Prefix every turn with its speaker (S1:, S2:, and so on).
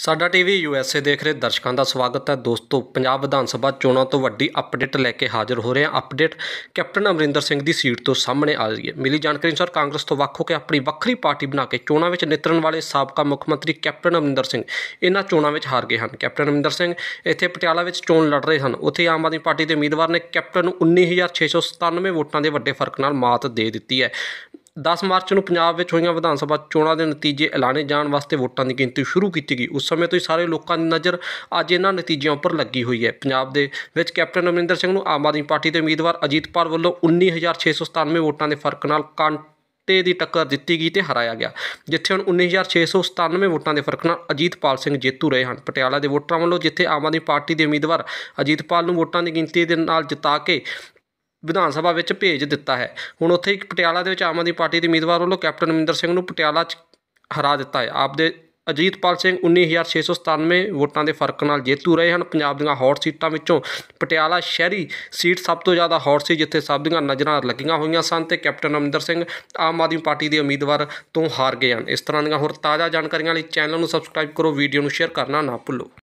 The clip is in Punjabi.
S1: ਸਾਡਾ ਟੀਵੀ ਯੂਐਸਏ ਦੇਖ ਰਹੇ ਦਰਸ਼ਕਾਂ ਦਾ ਸਵਾਗਤ ਹੈ ਦੋਸਤੋ ਪੰਜਾਬ ਵਿਧਾਨ ਸਭਾ ਚੋਣਾਂ ਤੋਂ ਵੱਡੀ ਅਪਡੇਟ ਲੈ ਕੇ ਹਾਜ਼ਰ ਹੋ ਰਹੇ ਹਾਂ ਅਪਡੇਟ ਕੈਪਟਨ ਅਮਰਿੰਦਰ ਸਿੰਘ ਦੀ ਸੀਟ ਤੋਂ ਸਾਹਮਣੇ ਆ ਰਹੀ ਹੈ ਮਿਲੀ ਜਾਣਕਾਰੀ ਅਨੁਸਾਰ ਕਾਂਗਰਸ ਤੋਂ ਵੱਖ ਹੋ ਕੇ ਆਪਣੀ ਵੱਖਰੀ ਪਾਰਟੀ ਬਣਾ ਕੇ ਚੋਣਾਂ ਵਿੱਚ ਨਿਤਰਨ ਵਾਲੇ ਸਾਬਕਾ ਮੁੱਖ ਮੰਤਰੀ ਕੈਪਟਨ ਅਮਰਿੰਦਰ ਸਿੰਘ ਇਹਨਾਂ ਚੋਣਾਂ ਵਿੱਚ ਹਾਰ ਗਏ ਹਨ ਕੈਪਟਨ ਅਮਰਿੰਦਰ ਸਿੰਘ ਇੱਥੇ ਪਟਿਆਲਾ ਵਿੱਚ ਚੋਣ ਲੜ ਰਹੇ ਹਨ ਉੱਥੇ ਆਮ ਆਦਮੀ ਪਾਰਟੀ ਦੇ ਉਮੀਦਵਾਰ ਨੇ ਕੈਪਟਨ ਨੂੰ 19697 ਵੋਟਾਂ ਦੇ ਵੱਡੇ ਫਰਕ ਨਾਲ ਮਾਤ ਦੇ ਦਿੱਤੀ ਹੈ 10 ਮਾਰਚ ਨੂੰ ਪੰਜਾਬ ਵਿੱਚ ਹੋਈਆਂ ਵਿਧਾਨ ਸਭਾ ਚੋਣਾਂ ਦੇ ਨਤੀਜੇ ਐਲਾਨੇ ਜਾਣ ਵਾਸਤੇ ਵੋਟਾਂ ਦੀ ਗਿਣਤੀ ਸ਼ੁਰੂ ਕੀਤੀ ਗਈ ਉਸ ਸਮੇਂ ਤੋਂ ਹੀ ਸਾਰੇ ਲੋਕਾਂ ਦੀ ਨਜ਼ਰ ਅੱਜ ਇਹਨਾਂ ਨਤੀਜਿਆਂ ਉੱਪਰ ਲੱਗੀ ਹੋਈ ਹੈ ਪੰਜਾਬ ਦੇ ਵਿੱਚ ਕੈਪਟਨ ਅਮਰਿੰਦਰ ਸਿੰਘ ਨੂੰ ਆਮ ਆਦਮੀ ਪਾਰਟੀ ਦੇ ਉਮੀਦਵਾਰ ਅਜੀਤਪਾਲ ਵੱਲੋਂ 19697 ਵੋਟਾਂ ਦੇ ਫਰਕ ਨਾਲ ਕਾਂਟੇ ਦੀ ਟੱਕਰ ਦਿੱਤੀ ਗਈ ਤੇ ਹਰਾਇਆ ਗਿਆ ਜਿੱਥੇ ਹੁਣ 19697 ਵੋਟਾਂ ਦੇ ਫਰਕ ਨਾਲ ਅਜੀਤਪਾਲ ਸਿੰਘ ਜੇਤੂ ਰਹੇ ਹਨ ਪਟਿਆਲਾ ਦੇ ਵੋਟਰਾਂ ਵੱਲੋਂ ਜਿੱਥੇ ਆਮ ਆਦਮੀ ਪਾਰਟੀ ਦੇ ਉਮੀਦਵਾਰ ਅਜੀਤਪਾਲ ਨੂੰ ਵੋਟਾਂ ਦੀ ਗਿਣਤੀ ਦੇ ਨਾਲ ਜਿਤਾ ਕੇ ਵਿਧਾਨ ਸਭਾ ਵਿੱਚ ਭੇਜ ਦਿੱਤਾ ਹੈ ਹੁਣ ਉੱਥੇ ਇੱਕ ਪਟਿਆਲਾ ਦੇ ਵਿੱਚ ਆਮ ਆਦਮੀ ਪਾਰਟੀ ਦੇ ਉਮੀਦਵਾਰ ਵੱਲੋਂ ਕੈਪਟਨ ਅਮਰਿੰਦਰ ਸਿੰਘ ਨੂੰ ਪਟਿਆਲਾ 'ਚ ਹਰਾ ਦਿੱਤਾ ਹੈ ਆਪ ਦੇ ਅਜੀਤਪਾਲ ਸਿੰਘ 19697 ਵੋਟਾਂ ਦੇ ਫਰਕ ਨਾਲ ਜੇਤੂ ਰਹੇ ਹਨ ਪੰਜਾਬ ਦੀਆਂ ਹੌਟ ਸੀਟਾਂ ਵਿੱਚੋਂ ਪਟਿਆਲਾ ਸ਼ਹਿਰੀ ਸੀਟ ਸਭ ਤੋਂ ਜ਼ਿਆਦਾ ਹੌਟ ਸੀ ਜਿੱਥੇ ਸਭ ਦੀਆਂ ਨਜ਼ਰਾਂ ਲੱਗੀਆਂ ਹੋਈਆਂ ਸਨ ਤੇ ਕੈਪਟਨ ਅਮਰਿੰਦਰ ਸਿੰਘ ਆਮ ਆਦਮੀ ਪਾਰਟੀ ਦੇ ਉਮੀਦਵਾਰ ਤੋਂ ਹਾਰ ਗਏ ਹਨ ਇਸ ਤਰ੍ਹਾਂ ਦੀਆਂ ਹੋਰ ਤਾਜ਼ਾ ਜਾਣਕਾਰੀਆਂ ਲਈ ਚੈਨਲ ਨੂੰ ਸਬਸਕ੍ਰਾਈਬ ਕਰੋ ਵੀਡੀਓ ਨੂੰ ਸ਼ੇਅਰ ਕਰਨਾ ਨਾ ਭੁੱਲੋ